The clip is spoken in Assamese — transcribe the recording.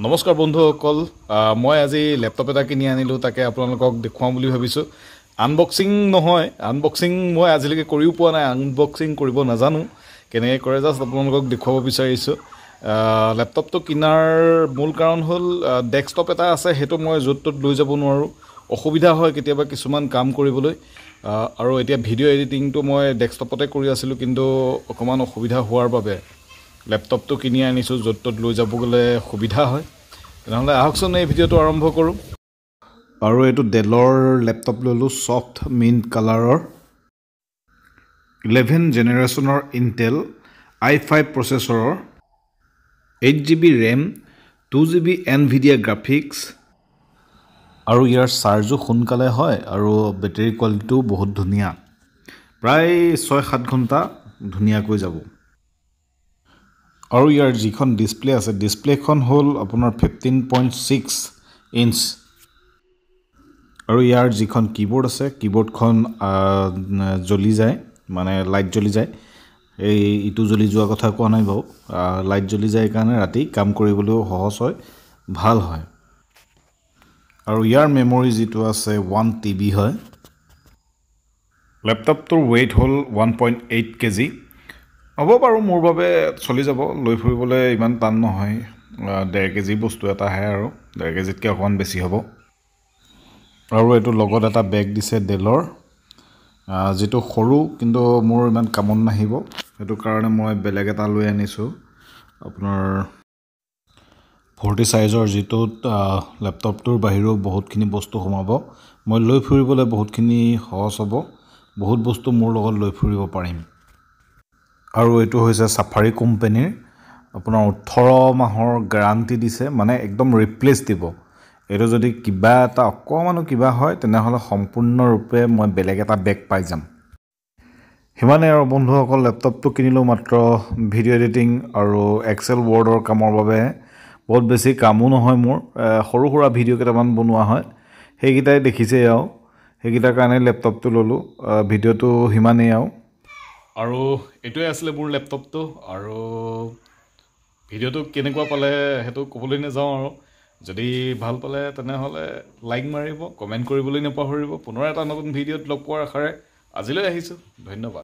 নমস্কাৰ বন্ধুসকল মই আজি লেপটপ এটা কিনি আনিলোঁ তাকে আপোনালোকক দেখুৱাওঁ বুলি ভাবিছোঁ আনবক্সিং নহয় আনবক্সিং মই আজিলৈকে কৰিও পোৱা নাই আনবক্সিং কৰিব নাজানো কেনেকৈ কৰে জাষ্ট আপোনালোকক দেখুৱাব বিচাৰিছোঁ লেপটপটো কিনাৰ মূল কাৰণ হ'ল ডেস্কটপ এটা আছে সেইটো মই য'ত ত'ত লৈ যাব নোৱাৰোঁ অসুবিধা হয় কেতিয়াবা কিছুমান কাম কৰিবলৈ আৰু এতিয়া ভিডিঅ' এডিটিংটো মই ডেস্কটপতে কৰি আছিলোঁ কিন্তু অকণমান অসুবিধা হোৱাৰ বাবে লেপটপটো কিনি আনিছোঁ য'ত ত'ত লৈ যাবলৈ সুবিধা হয় তেনেহ'লে আহকচোন এই ভিডিঅ'টো আৰম্ভ কৰোঁ আৰু এইটো ডেলৰ লেপটপ ল'লোঁ ছফ্ট মিণ্ট কালাৰৰ ইলেভেন জেনেৰেশ্যনৰ ইণ্টেল আই ফাইভ প্ৰচেছৰৰ eight G B RAM two G B Nvidia graphics আৰু ইয়াৰ চাৰ্জো সোনকালে হয় আৰু বেটেৰী কোৱালিটিও বহুত ধুনীয়া প্ৰায় ছয় সাত ঘণ্টা ধুনীয়াকৈ যাব আৰু ইয়াৰ যিখন ডিছপ্লে আছে ডিছপ্লেখন হ'ল আপোনাৰ ফিফটিন পইণ্ট ছিক্স ইঞ্চ আৰু ইয়াৰ যিখন কীবৰ্ড আছে কীবৰ্ডখন জ্বলি যায় মানে লাইট জ্বলি যায় এই ইটো জ্বলি যোৱা কথা কোৱা নাই বাৰু লাইট জ্বলি যায় কাৰণে ৰাতি কাম কৰিবলৈও সহজ হয় ভাল হয় আৰু ইয়াৰ মেমৰি যিটো আছে ওৱান টিবি হয় লেপটপটোৰ ৱেইট হ'ল ওৱান পইণ্ট এইট কেজি হ'ব বাৰু মোৰ বাবে চলি যাব লৈ ফুৰিবলৈ ইমান টান নহয় ডেৰ কেজি বস্তু এটা আহে আৰু ডেৰ কেজিতকৈ অকণমান বেছি হ'ব আৰু এইটো লগত এটা বেগ দিছে ডেলৰ যিটো সৰু কিন্তু মোৰ ইমান কামত নাহিব সেইটো কাৰণে মই বেলেগ এটা লৈ আনিছোঁ আপোনাৰ ফৰ্টি চাইজৰ যিটোত লেপটপটোৰ বাহিৰেও বহুতখিনি বস্তু সোমাব মই লৈ ফুৰিবলৈ বহুতখিনি সহজ হ'ব বহুত বস্তু মোৰ লগত লৈ ফুৰিব পাৰিম আৰু এইটো হৈছে চাফাৰী কোম্পেনীৰ আপোনাৰ ওঠৰ মাহৰ গেৰাণ্টি দিছে মানে একদম ৰিপ্লেচ দিব এইটো যদি কিবা এটা অকণমানো কিবা হয় তেনেহ'লে সম্পূৰ্ণৰূপে মই বেলেগ এটা বেগ পাই যাম সিমানেই আৰু বন্ধুসকল লেপটপটো কিনিলোঁ মাত্ৰ ভিডিঅ' এডিটিং আৰু এক্সেল ৱৰ্ডৰ কামৰ বাবে বহুত বেছি কামো নহয় মোৰ সৰু সুৰা ভিডিঅ' কেইটামান বনোৱা হয় সেইকেইটাই দেখিছেই আৰু সেইকেইটাৰ কাৰণে লেপটপটো ল'লোঁ ভিডিঅ'টো সিমানেই আৰু আৰু এইটোৱে আছিলে মোৰ লেপটপটো আৰু ভিডিঅ'টো কেনেকুৱা পালে সেইটো ক'বলৈ নাযাওঁ আৰু যদি ভাল পালে তেনেহ'লে লাইক মাৰিব কমেণ্ট কৰিবলৈ নেপাহৰিব পুনৰ এটা নতুন ভিডিঅ'ত লগ পোৱাৰ আশাৰে আজিলৈ আহিছোঁ ধন্যবাদ